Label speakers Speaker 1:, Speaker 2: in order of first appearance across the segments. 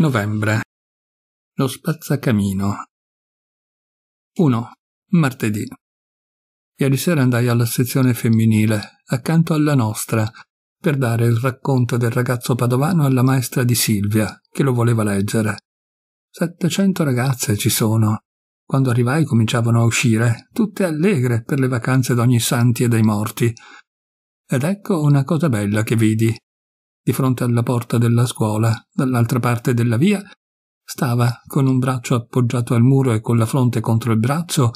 Speaker 1: Novembre. Lo spazzacamino. 1. Martedì. Ieri sera andai alla sezione femminile, accanto alla nostra, per dare il racconto del ragazzo padovano alla maestra di Silvia, che lo voleva leggere. 700 ragazze ci sono. Quando arrivai cominciavano a uscire, tutte allegre per le vacanze d'ogni santi e dei morti. Ed ecco una cosa bella che vidi di fronte alla porta della scuola, dall'altra parte della via, stava, con un braccio appoggiato al muro e con la fronte contro il braccio,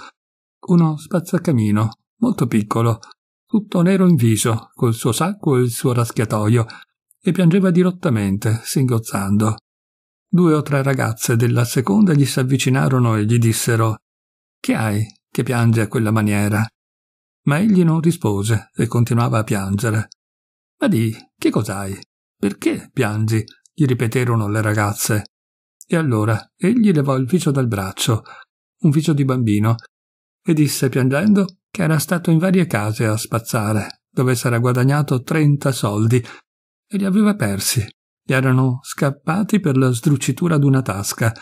Speaker 1: uno spazzacamino, molto piccolo, tutto nero in viso, col suo sacco e il suo raschiatoio, e piangeva dirottamente, singhiozzando. Due o tre ragazze della seconda gli s'avvicinarono e gli dissero Che hai che piange a quella maniera? Ma egli non rispose e continuava a piangere. Ma di, che cos'hai? Perché piangi? gli ripeterono le ragazze. E allora egli levò il viso dal braccio, un viso di bambino, e disse piangendo che era stato in varie case a spazzare, dove s'era guadagnato trenta soldi e li aveva persi. Gli erano scappati per la sdrucitura d'una tasca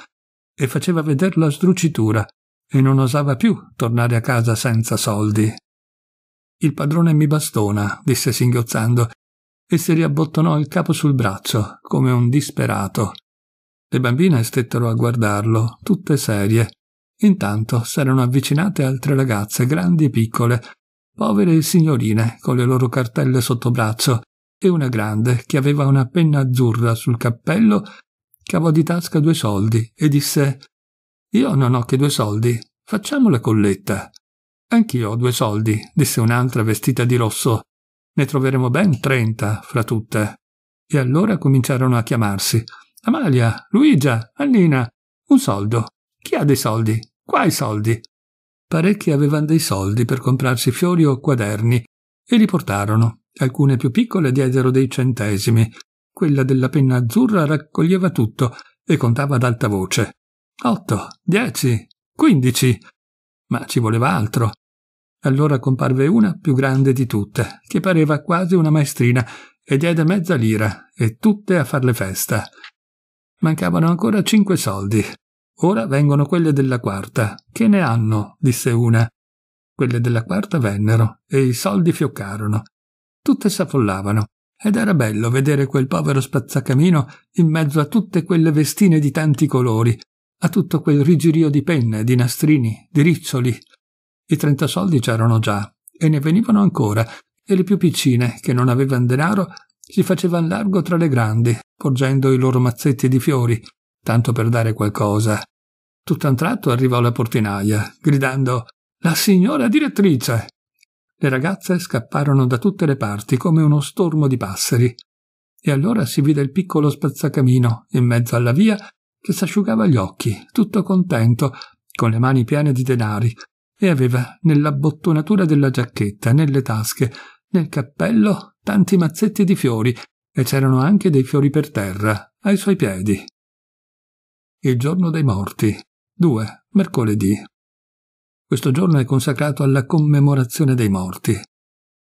Speaker 1: e faceva veder la sdrucitura, e non osava più tornare a casa senza soldi. Il padrone mi bastona, disse singhiozzando, e si riabbottonò il capo sul braccio, come un disperato. Le bambine stettero a guardarlo, tutte serie. Intanto s'erano avvicinate altre ragazze, grandi e piccole, povere signorine, con le loro cartelle sotto braccio, e una grande che aveva una penna azzurra sul cappello cavò di tasca due soldi e disse Io non ho che due soldi, facciamo la colletta. Anch'io ho due soldi, disse un'altra vestita di rosso. Ne troveremo ben trenta fra tutte. E allora cominciarono a chiamarsi. Amalia, Luigia, Annina. Un soldo. Chi ha dei soldi? Qua i soldi. Parecchi avevano dei soldi per comprarsi fiori o quaderni e li portarono. Alcune più piccole diedero dei centesimi. Quella della penna azzurra raccoglieva tutto e contava ad alta voce. Otto, dieci, quindici. Ma ci voleva altro. Allora comparve una più grande di tutte, che pareva quasi una maestrina, e diede mezza lira, e tutte a farle festa. Mancavano ancora cinque soldi. Ora vengono quelle della quarta. Che ne hanno? disse una. Quelle della quarta vennero, e i soldi fioccarono. Tutte s'affollavano, ed era bello vedere quel povero spazzacamino in mezzo a tutte quelle vestine di tanti colori, a tutto quel rigirio di penne, di nastrini, di riccioli, i 30 soldi c'erano già, e ne venivano ancora, e le più piccine, che non avevano denaro, si facevano largo tra le grandi, porgendo i loro mazzetti di fiori, tanto per dare qualcosa. Tutto un tratto arrivò la portinaia, gridando La signora direttrice! Le ragazze scapparono da tutte le parti come uno stormo di passeri. E allora si vide il piccolo spazzacamino, in mezzo alla via, che s'asciugava gli occhi, tutto contento, con le mani piene di denari, e aveva nell'abbottonatura della giacchetta, nelle tasche, nel cappello tanti mazzetti di fiori e c'erano anche dei fiori per terra, ai suoi piedi. Il giorno dei morti, 2 mercoledì. Questo giorno è consacrato alla commemorazione dei morti.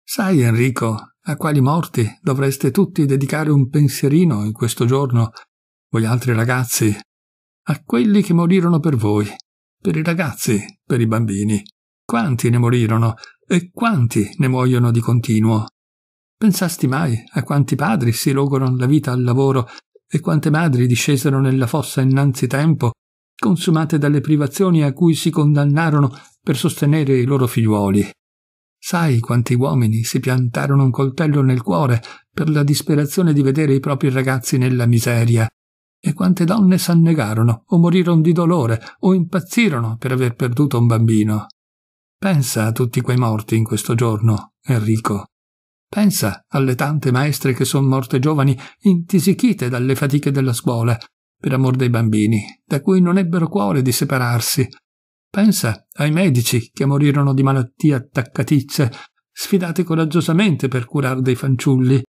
Speaker 1: Sai, Enrico, a quali morti dovreste tutti dedicare un pensierino in questo giorno, voi altri ragazzi? A quelli che morirono per voi, per i ragazzi per i bambini. Quanti ne morirono e quanti ne muoiono di continuo. Pensasti mai a quanti padri si logorono la vita al lavoro e quante madri discesero nella fossa innanzi tempo, consumate dalle privazioni a cui si condannarono per sostenere i loro figliuoli. Sai quanti uomini si piantarono un coltello nel cuore per la disperazione di vedere i propri ragazzi nella miseria e quante donne s'annegarono, o morirono di dolore, o impazzirono per aver perduto un bambino. Pensa a tutti quei morti in questo giorno, Enrico. Pensa alle tante maestre che sono morte giovani intisichite dalle fatiche della scuola, per amor dei bambini, da cui non ebbero cuore di separarsi. Pensa ai medici che morirono di malattie attaccaticce, sfidate coraggiosamente per curar dei fanciulli,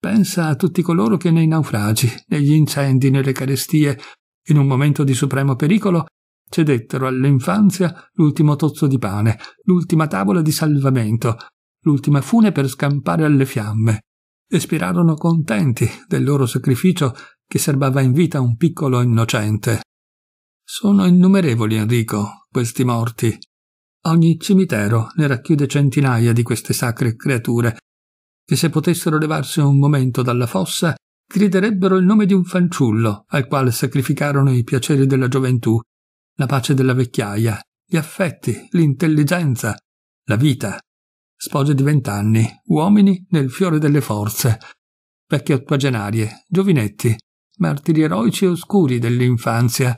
Speaker 1: Pensa a tutti coloro che nei naufragi, negli incendi, nelle carestie, in un momento di supremo pericolo, cedettero all'infanzia l'ultimo tozzo di pane, l'ultima tavola di salvamento, l'ultima fune per scampare alle fiamme. Espirarono contenti del loro sacrificio che serbava in vita un piccolo innocente. Sono innumerevoli, Enrico, questi morti. Ogni cimitero ne racchiude centinaia di queste sacre creature che se potessero levarsi un momento dalla fossa, griderebbero il nome di un fanciullo al quale sacrificarono i piaceri della gioventù, la pace della vecchiaia, gli affetti, l'intelligenza, la vita. Spose di vent'anni, uomini nel fiore delle forze, vecchie ottuagenarie, giovinetti, martiri eroici e oscuri dell'infanzia,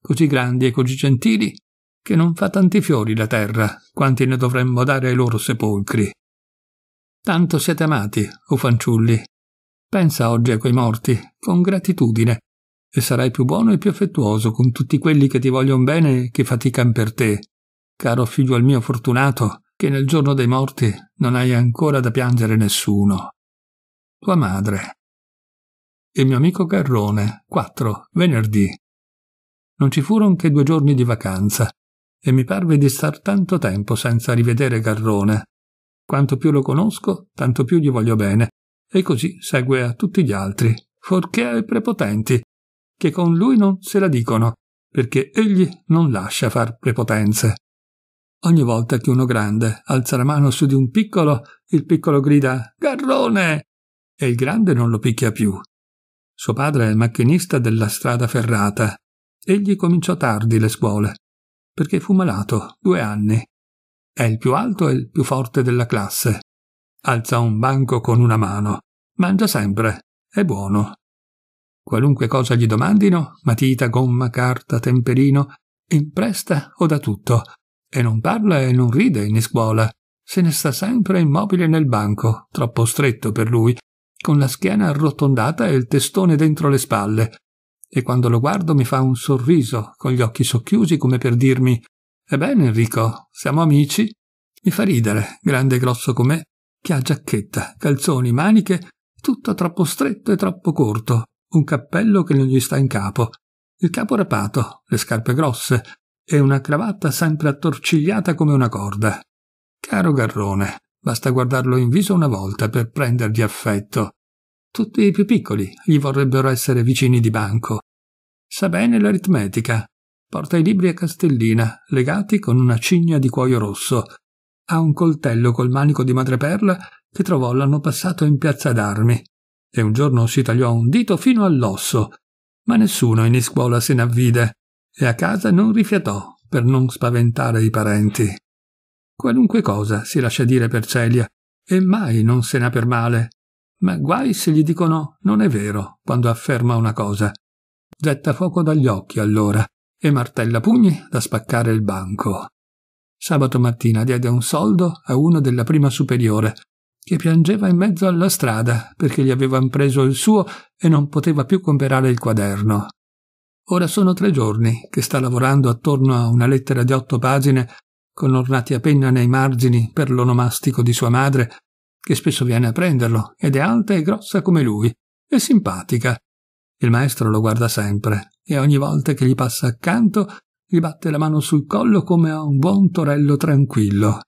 Speaker 1: così grandi e così gentili, che non fa tanti fiori la terra quanti ne dovremmo dare ai loro sepolcri. Tanto siete amati, o fanciulli. Pensa oggi a quei morti, con gratitudine, e sarai più buono e più affettuoso con tutti quelli che ti vogliono bene e che fatican per te. Caro figlio al mio fortunato, che nel giorno dei morti non hai ancora da piangere nessuno. Tua madre. Il mio amico Garrone, 4, venerdì. Non ci furono che due giorni di vacanza, e mi parve di star tanto tempo senza rivedere Garrone, quanto più lo conosco, tanto più gli voglio bene, e così segue a tutti gli altri, forché ai prepotenti, che con lui non se la dicono, perché egli non lascia far prepotenze. Ogni volta che uno grande alza la mano su di un piccolo, il piccolo grida Garrone! e il grande non lo picchia più. Suo padre è macchinista della strada ferrata. Egli cominciò tardi le scuole, perché fu malato due anni è il più alto e il più forte della classe. Alza un banco con una mano. Mangia sempre. È buono. Qualunque cosa gli domandino, matita, gomma, carta, temperino, impresta o da tutto. E non parla e non ride in scuola. Se ne sta sempre immobile nel banco, troppo stretto per lui, con la schiena arrotondata e il testone dentro le spalle. E quando lo guardo mi fa un sorriso, con gli occhi socchiusi come per dirmi Ebbene, Enrico, siamo amici? Mi fa ridere, grande e grosso com'è, che ha giacchetta, calzoni, maniche, tutto troppo stretto e troppo corto, un cappello che non gli sta in capo, il capo rapato, le scarpe grosse e una cravatta sempre attorcigliata come una corda. Caro Garrone, basta guardarlo in viso una volta per prendergli affetto. Tutti i più piccoli gli vorrebbero essere vicini di banco. Sa bene l'aritmetica, Porta i libri a Castellina, legati con una cigna di cuoio rosso. Ha un coltello col manico di madreperla che trovò l'anno passato in piazza d'armi e un giorno si tagliò un dito fino all'osso, ma nessuno in iscuola se ne avvide e a casa non rifiatò per non spaventare i parenti. Qualunque cosa si lascia dire per Celia e mai non se n'ha per male, ma guai se gli dicono non è vero quando afferma una cosa. Getta fuoco dagli occhi allora e martellapugni da spaccare il banco. Sabato mattina diede un soldo a uno della prima superiore, che piangeva in mezzo alla strada perché gli avevano preso il suo e non poteva più comprare il quaderno. Ora sono tre giorni che sta lavorando attorno a una lettera di otto pagine con ornati a penna nei margini per l'onomastico di sua madre, che spesso viene a prenderlo ed è alta e grossa come lui, e simpatica, il maestro lo guarda sempre e ogni volta che gli passa accanto gli batte la mano sul collo come a un buon torello tranquillo.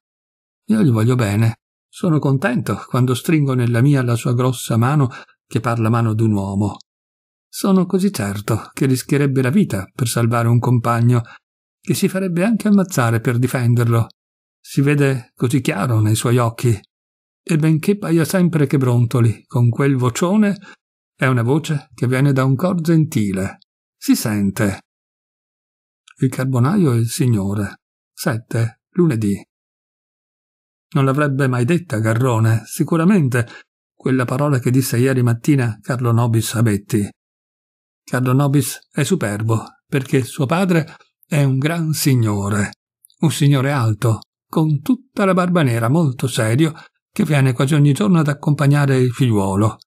Speaker 1: Io gli voglio bene. Sono contento quando stringo nella mia la sua grossa mano che parla mano d'un uomo. Sono così certo che rischierebbe la vita per salvare un compagno, che si farebbe anche ammazzare per difenderlo. Si vede così chiaro nei suoi occhi. E benché paia sempre che brontoli con quel vocione, è una voce che viene da un cor gentile. Si sente. Il carbonaio e il signore. Sette, Lunedì. Non l'avrebbe mai detta Garrone, sicuramente, quella parola che disse ieri mattina Carlo Nobis a Betti. Carlo Nobis è superbo, perché suo padre è un gran signore, un signore alto, con tutta la barba nera, molto serio, che viene quasi ogni giorno ad accompagnare il figliuolo.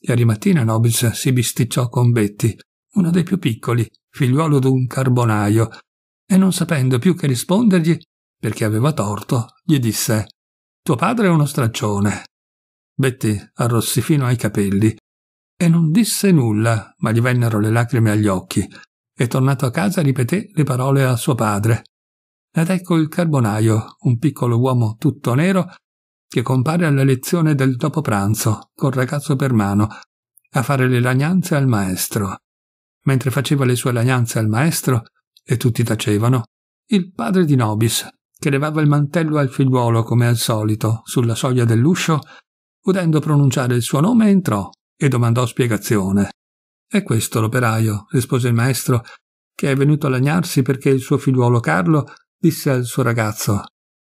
Speaker 1: Ieri mattina Nobis si bisticciò con Betty, uno dei più piccoli, figliuolo d'un carbonaio, e non sapendo più che rispondergli, perché aveva torto, gli disse Tuo padre è uno straccione. Betty arrossì fino ai capelli e non disse nulla, ma gli vennero le lacrime agli occhi, e tornato a casa ripeté le parole a suo padre. Ed ecco il carbonaio, un piccolo uomo tutto nero, che compare alla lezione del dopo pranzo, col ragazzo per mano, a fare le lagnanze al maestro. Mentre faceva le sue lagnanze al maestro, e tutti tacevano, il padre di Nobis, che levava il mantello al figliuolo come al solito, sulla soglia dell'uscio, udendo pronunciare il suo nome entrò e domandò spiegazione. È questo l'operaio, rispose il maestro, che è venuto a lagnarsi perché il suo figliuolo Carlo disse al suo ragazzo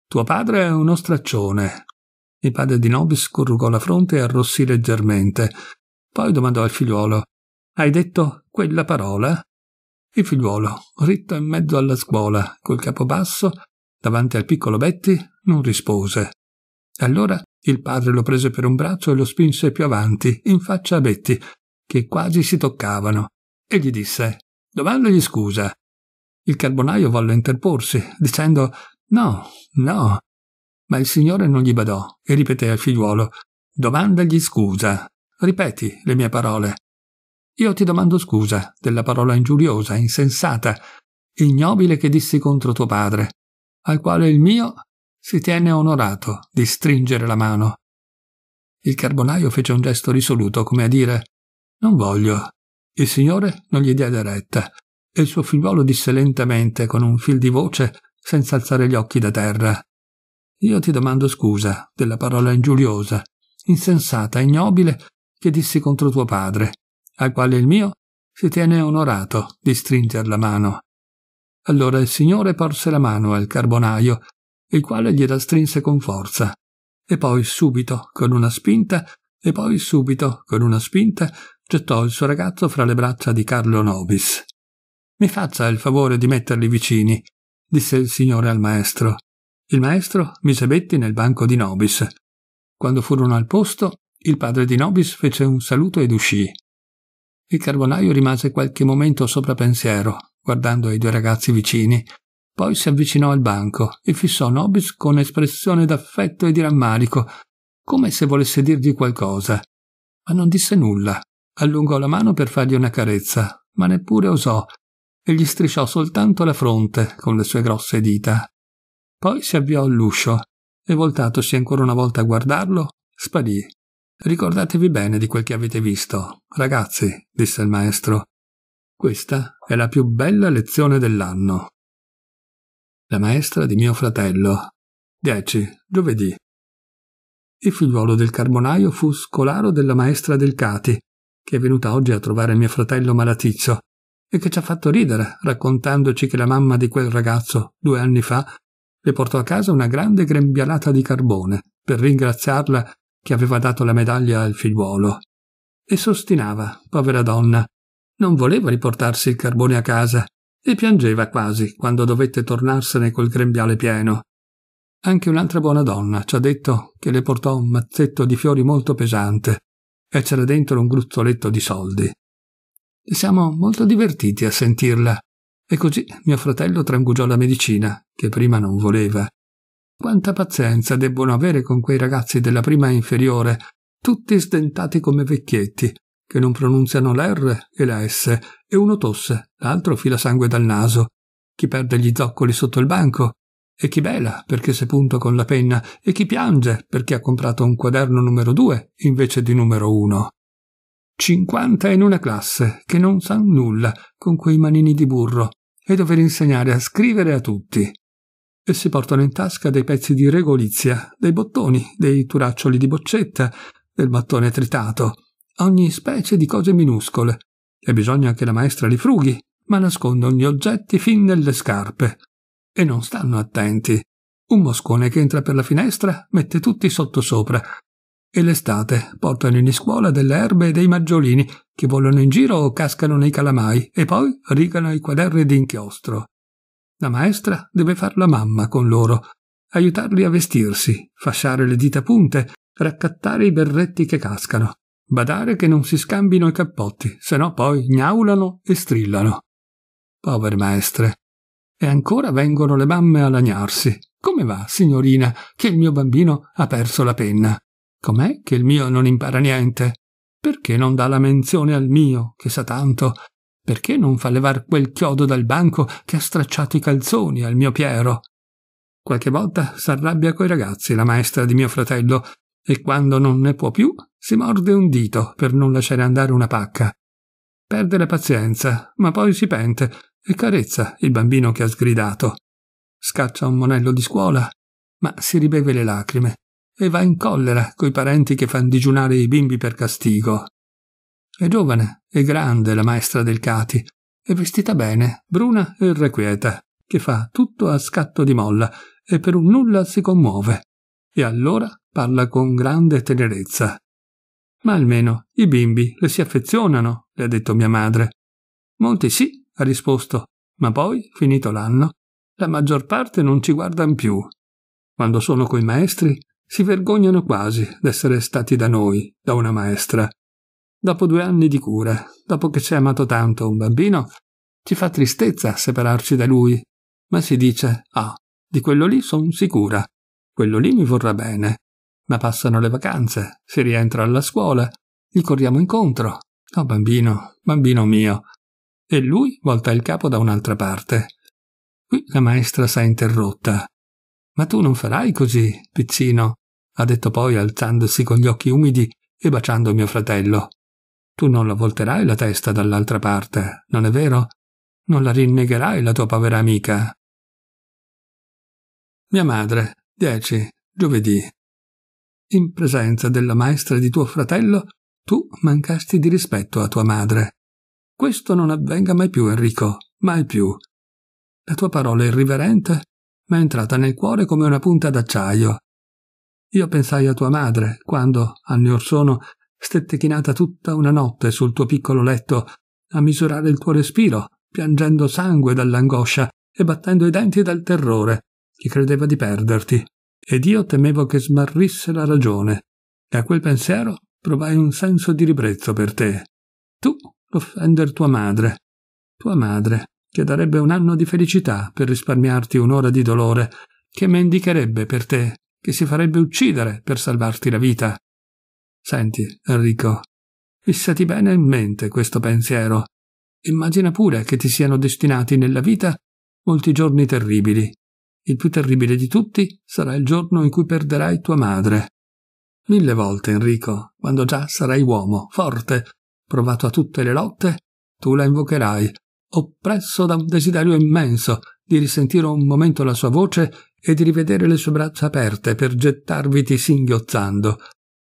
Speaker 1: Tuo padre è uno straccione, il padre di Nobis corrugò la fronte e arrossì leggermente. Poi domandò al figliuolo: Hai detto quella parola? Il figliuolo, ritto in mezzo alla scuola, col capo basso, davanti al piccolo Betty, non rispose. Allora il padre lo prese per un braccio e lo spinse più avanti, in faccia a Betty, che quasi si toccavano, e gli disse: Domandagli scusa. Il carbonaio volle interporsi, dicendo: No, no, ma il Signore non gli badò e ripeté al figliuolo Domandagli scusa. Ripeti le mie parole. Io ti domando scusa della parola ingiuriosa, insensata, ignobile che dissi contro tuo padre, al quale il mio si tiene onorato di stringere la mano. Il carbonaio fece un gesto risoluto, come a dire Non voglio. Il Signore non gli diede retta, e il suo figliuolo disse lentamente, con un fil di voce, senza alzare gli occhi da terra io ti domando scusa della parola ingiuriosa, insensata, ignobile che dissi contro tuo padre, al quale il mio si tiene onorato di stringer la mano. Allora il Signore porse la mano al carbonaio, il quale gliela strinse con forza, e poi subito con una spinta, e poi subito con una spinta, gettò il suo ragazzo fra le braccia di Carlo Nobis. Mi faccia il favore di metterli vicini, disse il Signore al maestro. Il maestro mise Betty nel banco di Nobis. Quando furono al posto, il padre di Nobis fece un saluto ed uscì. Il carbonaio rimase qualche momento sopra pensiero, guardando i due ragazzi vicini. Poi si avvicinò al banco e fissò Nobis con espressione d'affetto e di rammarico, come se volesse dirgli qualcosa. Ma non disse nulla. Allungò la mano per fargli una carezza, ma neppure osò, e gli strisciò soltanto la fronte con le sue grosse dita. Poi si avviò all'uscio e voltatosi ancora una volta a guardarlo, sparì. Ricordatevi bene di quel che avete visto, ragazzi, disse il maestro. Questa è la più bella lezione dell'anno. La maestra di mio fratello. 10. Giovedì. Il figliuolo del carbonaio fu scolaro della maestra del Cati, che è venuta oggi a trovare mio fratello malaticcio e che ci ha fatto ridere raccontandoci che la mamma di quel ragazzo, due anni fa, le portò a casa una grande grembialata di carbone per ringraziarla che aveva dato la medaglia al figliuolo. E s'ostinava, povera donna. Non voleva riportarsi il carbone a casa e piangeva quasi quando dovette tornarsene col grembiale pieno. Anche un'altra buona donna ci ha detto che le portò un mazzetto di fiori molto pesante e c'era dentro un gruzzoletto di soldi. Siamo molto divertiti a sentirla e così mio fratello trangugiò la medicina, che prima non voleva. Quanta pazienza debbono avere con quei ragazzi della prima inferiore, tutti sdentati come vecchietti, che non pronunziano l'R e la S, e uno tosse, l'altro fila sangue dal naso, chi perde gli zoccoli sotto il banco, e chi bela perché si punta con la penna, e chi piange perché ha comprato un quaderno numero due invece di numero uno. Cinquanta in una classe che non san nulla con quei manini di burro, e dover insegnare a scrivere a tutti. E si portano in tasca dei pezzi di regolizia, dei bottoni, dei turaccioli di boccetta, del mattone tritato, ogni specie di cose minuscole. E bisogna che la maestra li frughi, ma nascondono gli oggetti fin nelle scarpe. E non stanno attenti. Un moscone che entra per la finestra mette tutti sottosopra. E l'estate portano in scuola delle erbe e dei maggiolini che volano in giro o cascano nei calamai e poi rigano i quaderni di inchiostro. La maestra deve far la mamma con loro, aiutarli a vestirsi, fasciare le dita punte, raccattare i berretti che cascano, badare che non si scambino i cappotti, se no poi gnaulano e strillano. Povere maestre. E ancora vengono le mamme a lagnarsi. Come va, signorina, che il mio bambino ha perso la penna? Com'è che il mio non impara niente? Perché non dà la menzione al mio, che sa tanto? Perché non fa levar quel chiodo dal banco che ha stracciato i calzoni al mio Piero? Qualche volta s'arrabbia coi ragazzi la maestra di mio fratello e quando non ne può più si morde un dito per non lasciare andare una pacca. Perde la pazienza, ma poi si pente e carezza il bambino che ha sgridato. Scaccia un monello di scuola, ma si ribeve le lacrime e va in collera coi parenti che fan digiunare i bimbi per castigo. È giovane e grande la maestra del Cati, è vestita bene, bruna e irrequieta, che fa tutto a scatto di molla e per un nulla si commuove. E allora parla con grande tenerezza. Ma almeno i bimbi le si affezionano, le ha detto mia madre. Molti sì, ha risposto, ma poi, finito l'anno, la maggior parte non ci guardano più. Quando sono coi maestri, si vergognano quasi d'essere stati da noi, da una maestra. Dopo due anni di cura, dopo che ci ha amato tanto un bambino, ci fa tristezza separarci da lui, ma si dice, ah, di quello lì son sicura, quello lì mi vorrà bene. Ma passano le vacanze, si rientra alla scuola, gli corriamo incontro. Oh bambino, bambino mio. E lui volta il capo da un'altra parte. Qui la maestra s'è interrotta. Ma tu non farai così, piccino, ha detto poi alzandosi con gli occhi umidi e baciando mio fratello. Tu non la volterai la testa dall'altra parte, non è vero? Non la rinnegherai la tua povera amica. Mia madre, 10, giovedì. In presenza della maestra di tuo fratello, tu mancasti di rispetto a tua madre. Questo non avvenga mai più, Enrico, mai più. La tua parola irriverente ma è entrata nel cuore come una punta d'acciaio. Io pensai a tua madre quando, anni or sono, stette chinata tutta una notte sul tuo piccolo letto a misurare il tuo respiro, piangendo sangue dall'angoscia e battendo i denti dal terrore, che credeva di perderti. Ed io temevo che smarrisse la ragione, e a quel pensiero provai un senso di ribrezzo per te. Tu, l'offender tua madre. Tua madre, che darebbe un anno di felicità per risparmiarti un'ora di dolore, che mendicherebbe per te, che si farebbe uccidere per salvarti la vita. Senti, Enrico, fissati bene in mente questo pensiero. Immagina pure che ti siano destinati nella vita molti giorni terribili. Il più terribile di tutti sarà il giorno in cui perderai tua madre. Mille volte, Enrico, quando già sarai uomo, forte, provato a tutte le lotte, tu la invocherai oppresso da un desiderio immenso di risentire un momento la sua voce e di rivedere le sue braccia aperte per gettarviti singhiozzando,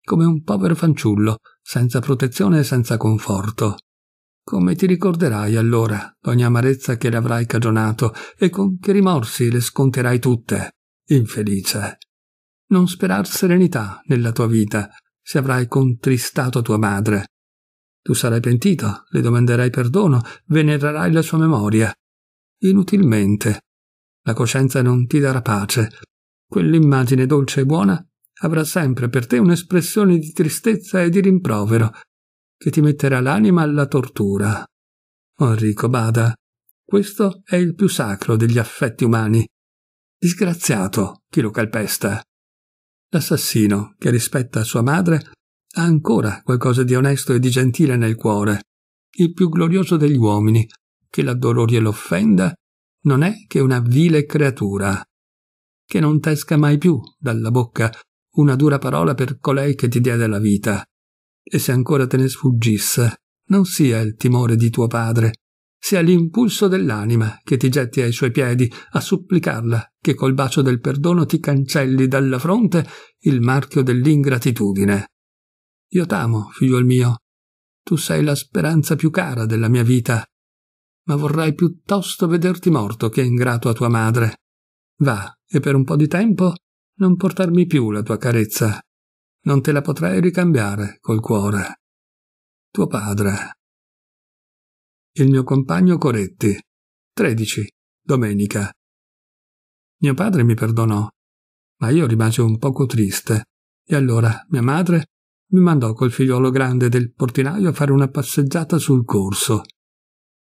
Speaker 1: come un povero fanciullo, senza protezione e senza conforto. Come ti ricorderai allora ogni amarezza che le avrai cagionato e con che rimorsi le sconterai tutte, infelice. Non sperar serenità nella tua vita se avrai contristato tua madre tu sarai pentito, le domanderai perdono, venererai la sua memoria. Inutilmente. La coscienza non ti darà pace. Quell'immagine dolce e buona avrà sempre per te un'espressione di tristezza e di rimprovero, che ti metterà l'anima alla tortura. Oh, Enrico, bada, questo è il più sacro degli affetti umani. Disgraziato chi lo calpesta. L'assassino, che rispetta sua madre, ha ancora qualcosa di onesto e di gentile nel cuore, il più glorioso degli uomini, che l'addolori e l'offenda, non è che una vile creatura, che non t'esca mai più dalla bocca una dura parola per colei che ti diede la vita. E se ancora te ne sfuggisse, non sia il timore di tuo padre, sia l'impulso dell'anima che ti getti ai suoi piedi a supplicarla che col bacio del perdono ti cancelli dalla fronte il marchio dell'ingratitudine. Io t'amo, figliuol mio. Tu sei la speranza più cara della mia vita, ma vorrai piuttosto vederti morto che ingrato a tua madre. Va, e per un po' di tempo non portarmi più la tua carezza. Non te la potrai ricambiare col cuore. Tuo padre. Il mio compagno Coretti. 13. Domenica. Mio padre mi perdonò, ma io rimasi un poco triste, e allora mia madre mi mandò col figliuolo grande del portinaio a fare una passeggiata sul corso.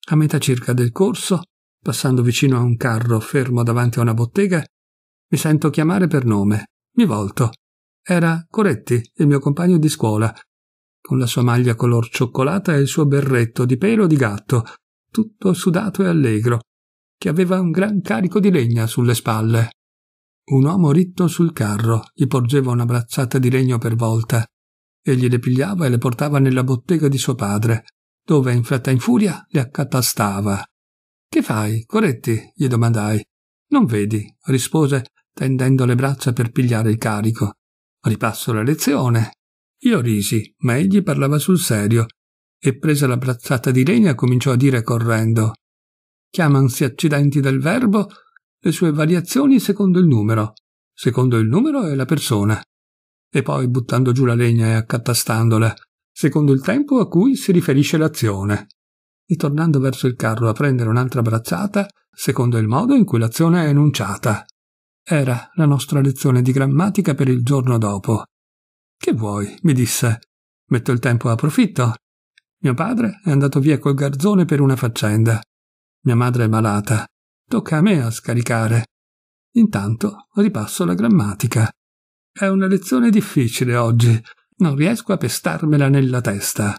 Speaker 1: A metà circa del corso, passando vicino a un carro fermo davanti a una bottega, mi sento chiamare per nome. Mi volto. Era Coretti, il mio compagno di scuola, con la sua maglia color cioccolata e il suo berretto di pelo di gatto, tutto sudato e allegro, che aveva un gran carico di legna sulle spalle. Un uomo ritto sul carro gli porgeva una bracciata di legno per volta Egli le pigliava e le portava nella bottega di suo padre, dove in fretta e in furia le accatastava. Che fai, Coretti? gli domandai. Non vedi, rispose, tendendo le braccia per pigliare il carico. Ripasso la lezione. Io risi, ma egli parlava sul serio, e presa la brazzata di legna cominciò a dire correndo. Chiamansi accidenti del verbo le sue variazioni secondo il numero. Secondo il numero è la persona e poi buttando giù la legna e accatastandola, secondo il tempo a cui si riferisce l'azione, e tornando verso il carro a prendere un'altra bracciata, secondo il modo in cui l'azione è enunciata. Era la nostra lezione di grammatica per il giorno dopo. Che vuoi? mi disse. Metto il tempo a profitto. Mio padre è andato via col garzone per una faccenda. Mia madre è malata. Tocca a me a scaricare. Intanto ripasso la grammatica. È una lezione difficile oggi. Non riesco a pestarmela nella testa.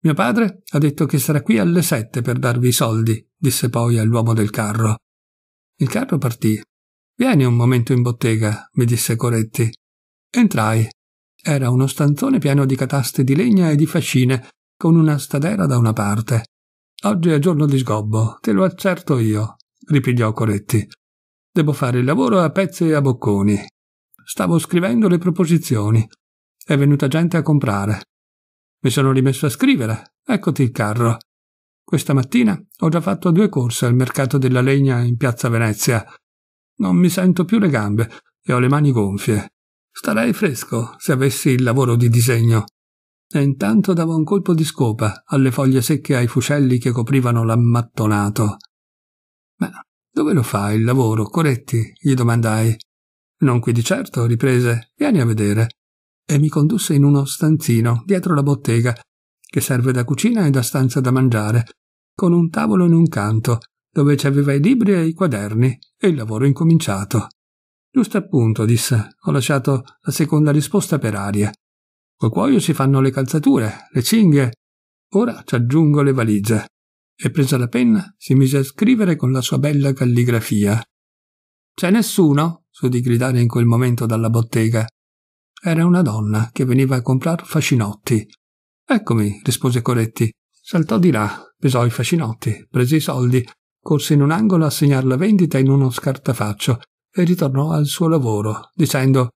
Speaker 1: Mio padre ha detto che sarà qui alle sette per darvi i soldi, disse poi all'uomo del carro. Il carro partì. Vieni un momento in bottega, mi disse Coretti. Entrai. Era uno stanzone pieno di cataste di legna e di fascine, con una stadera da una parte. Oggi è giorno di sgobbo, te lo accerto io, ripigliò Coretti. Devo fare il lavoro a pezzi e a bocconi. Stavo scrivendo le proposizioni. È venuta gente a comprare. Mi sono rimesso a scrivere. Eccoti il carro. Questa mattina ho già fatto due corse al mercato della legna in piazza Venezia. Non mi sento più le gambe e ho le mani gonfie. Starei fresco se avessi il lavoro di disegno. E intanto davo un colpo di scopa alle foglie secche e ai fuscelli che coprivano l'ammattonato. Ma dove lo fa il lavoro, Coretti? gli domandai. Non qui di certo, riprese. Vieni a vedere. E mi condusse in uno stanzino, dietro la bottega, che serve da cucina e da stanza da mangiare, con un tavolo in un canto, dove ci aveva i libri e i quaderni, e il lavoro incominciato. Giusto appunto, disse. Ho lasciato la seconda risposta per aria. Col cuoio si fanno le calzature, le cinghie. Ora ci aggiungo le valigie. E presa la penna, si mise a scrivere con la sua bella calligrafia. C'è cioè, nessuno? s'udì gridare in quel momento dalla bottega. Era una donna che veniva a comprar fascinotti. Eccomi, rispose Coretti. Saltò di là, pesò i fascinotti, prese i soldi, corse in un angolo a segnar la vendita in uno scartafaccio e ritornò al suo lavoro, dicendo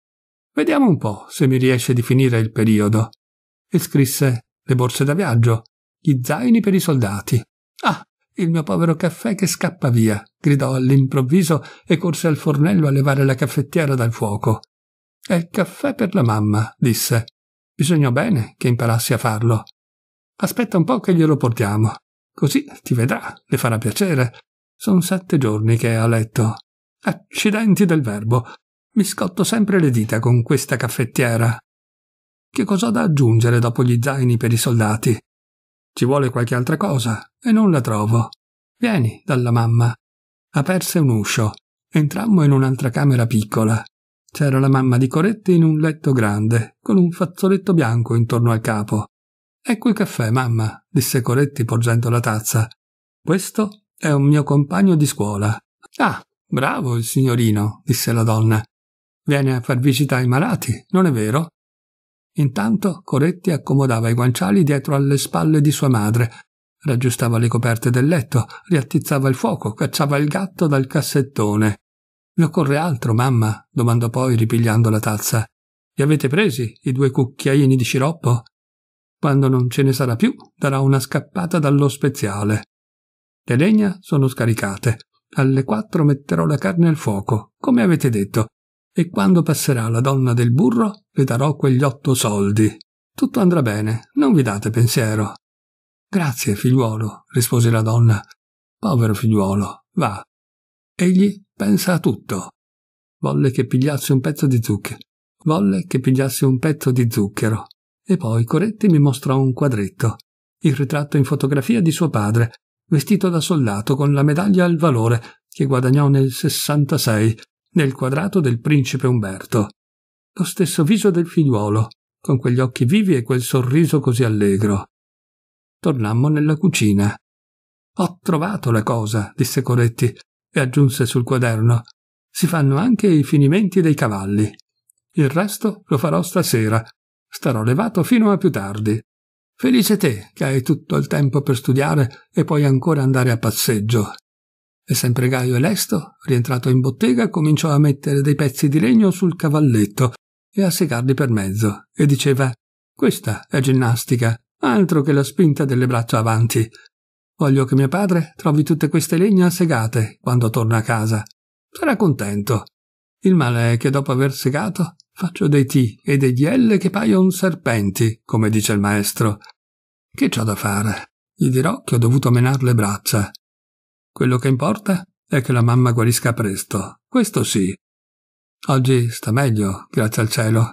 Speaker 1: Vediamo un po' se mi riesce di finire il periodo. E scrisse le borse da viaggio, gli zaini per i soldati. Ah, il mio povero caffè che scappa via, gridò all'improvviso e corse al fornello a levare la caffettiera dal fuoco. È il caffè per la mamma, disse. Bisognò bene che imparassi a farlo. Aspetta un po' che glielo portiamo. Così ti vedrà, le farà piacere. Sono sette giorni che è a letto. Accidenti del verbo. Mi scotto sempre le dita con questa caffettiera. Che cosa ho da aggiungere dopo gli zaini per i soldati? Ci vuole qualche altra cosa e non la trovo. Vieni dalla mamma. Aperse un uscio. Entrammo in un'altra camera piccola. C'era la mamma di Coretti in un letto grande, con un fazzoletto bianco intorno al capo. Ecco il caffè, mamma, disse Coretti porgendo la tazza. Questo è un mio compagno di scuola. Ah, bravo il signorino, disse la donna. Viene a far visita ai malati, non è vero? Intanto Coretti accomodava i guanciali dietro alle spalle di sua madre, raggiustava le coperte del letto, riattizzava il fuoco, cacciava il gatto dal cassettone. Mi occorre altro, mamma? domandò poi ripigliando la tazza. Li avete presi i due cucchiaini di sciroppo? Quando non ce ne sarà più, darà una scappata dallo speziale. Le legna sono scaricate. Alle quattro metterò la carne al fuoco, come avete detto, e quando passerà la donna del burro le darò quegli otto soldi. Tutto andrà bene, non vi date pensiero. Grazie, figliuolo, rispose la donna. Povero figliuolo, va. Egli pensa a tutto. Volle che pigliassi un pezzo di zucchero. Volle che pigliassi un pezzo di zucchero. E poi Coretti mi mostrò un quadretto, il ritratto in fotografia di suo padre, vestito da soldato con la medaglia al valore che guadagnò nel 66 nel quadrato del principe Umberto. Lo stesso viso del figliuolo, con quegli occhi vivi e quel sorriso così allegro. Tornammo nella cucina. Ho trovato la cosa, disse Coretti, e aggiunse sul quaderno. Si fanno anche i finimenti dei cavalli. Il resto lo farò stasera. Starò levato fino a più tardi. Felice te che hai tutto il tempo per studiare e puoi ancora andare a passeggio. E sempre Gaio e Lesto, rientrato in bottega, cominciò a mettere dei pezzi di legno sul cavalletto e a segarli per mezzo, e diceva «Questa è ginnastica, altro che la spinta delle braccia avanti. Voglio che mio padre trovi tutte queste legna segate quando torna a casa. Sarà contento. Il male è che dopo aver segato faccio dei T e degli L che paion serpenti, come dice il maestro. Che c'ho da fare? Gli dirò che ho dovuto menar le braccia quello che importa è che la mamma guarisca presto, questo sì. Oggi sta meglio, grazie al cielo.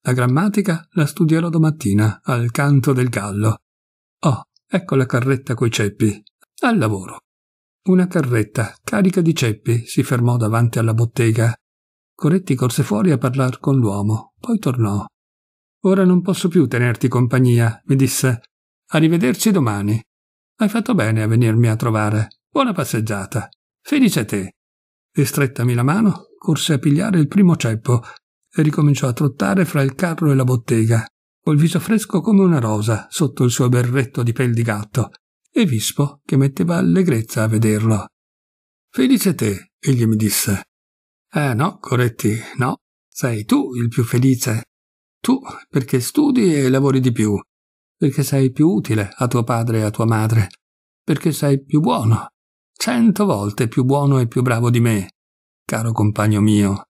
Speaker 1: La grammatica la studierò domattina, al canto del gallo. Oh, ecco la carretta coi ceppi. Al lavoro. Una carretta carica di ceppi si fermò davanti alla bottega. Coretti corse fuori a parlar con l'uomo, poi tornò. Ora non posso più tenerti compagnia, mi disse. Arrivederci domani. Hai fatto bene a venirmi a trovare. Buona passeggiata. Felice a te. E strettami la mano, corse a pigliare il primo ceppo e ricominciò a trottare fra il carro e la bottega, col viso fresco come una rosa sotto il suo berretto di pel di gatto e vispo che metteva allegrezza a vederlo. Felice te, egli mi disse. Eh no, Coretti, no, sei tu il più felice. Tu perché studi e lavori di più, perché sei più utile a tuo padre e a tua madre, perché sei più buono, cento volte più buono e più bravo di me, caro compagno mio,